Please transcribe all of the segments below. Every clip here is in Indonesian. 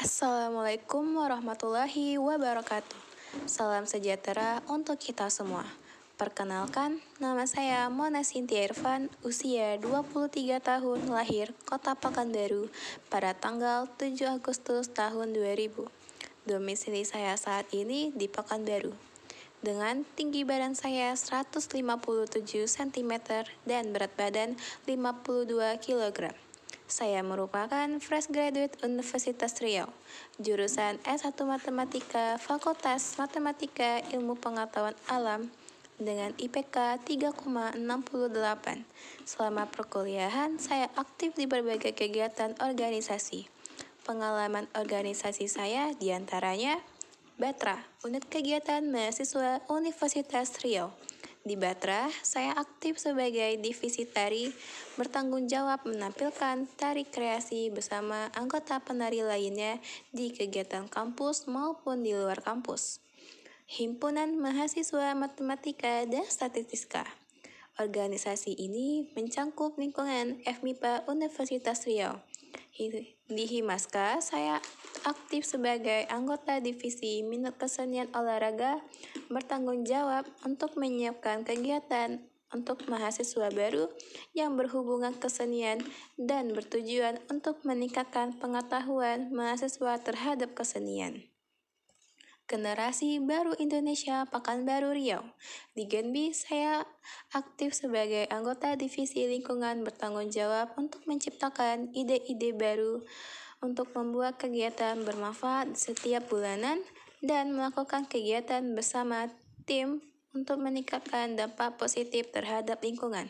Assalamualaikum warahmatullahi wabarakatuh. Salam sejahtera untuk kita semua. Perkenalkan, nama saya Mona Sintia Irfan, usia 23 tahun, lahir Kota Pekanbaru pada tanggal 7 Agustus tahun 2000. Domisili saya saat ini di Pekanbaru. Dengan tinggi badan saya 157 cm dan berat badan 52 kg. Saya merupakan fresh graduate Universitas Riau, jurusan S1 Matematika Fakultas Matematika Ilmu Pengetahuan Alam dengan IPK 3,68. Selama perkuliahan, saya aktif di berbagai kegiatan organisasi. Pengalaman organisasi saya diantaranya Batra, Unit Kegiatan Mahasiswa Universitas Riau, di Batra, saya aktif sebagai divisi tari, bertanggung jawab menampilkan tari kreasi bersama anggota penari lainnya di kegiatan kampus maupun di luar kampus. Himpunan Mahasiswa Matematika dan Statistika. Organisasi ini mencangkup lingkungan FMIPA Universitas Riau. Di Himaska, saya aktif sebagai anggota divisi minat kesenian olahraga bertanggung jawab untuk menyiapkan kegiatan untuk mahasiswa baru yang berhubungan kesenian dan bertujuan untuk meningkatkan pengetahuan mahasiswa terhadap kesenian. Generasi Baru Indonesia Pekanbaru Riau. Di Genbi, saya aktif sebagai anggota divisi lingkungan bertanggung jawab untuk menciptakan ide-ide baru untuk membuat kegiatan bermanfaat setiap bulanan dan melakukan kegiatan bersama tim untuk meningkatkan dampak positif terhadap lingkungan.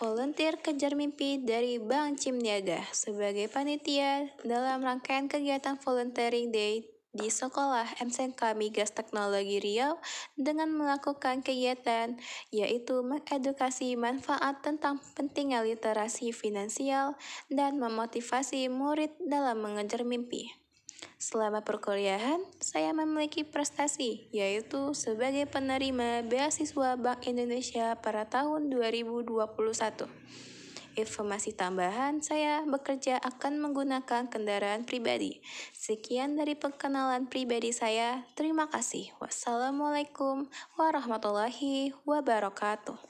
Volunteer Kejar Mimpi dari Bank Cimniaga sebagai panitia dalam rangkaian kegiatan Volunteering Day di sekolah MCK Migas Teknologi Riau dengan melakukan kegiatan yaitu mengedukasi manfaat tentang pentingnya literasi finansial dan memotivasi murid dalam mengejar mimpi. Selama perkuliahan, saya memiliki prestasi, yaitu sebagai penerima beasiswa Bank Indonesia pada tahun 2021. Informasi tambahan, saya bekerja akan menggunakan kendaraan pribadi. Sekian dari perkenalan pribadi saya. Terima kasih. Wassalamualaikum warahmatullahi wabarakatuh.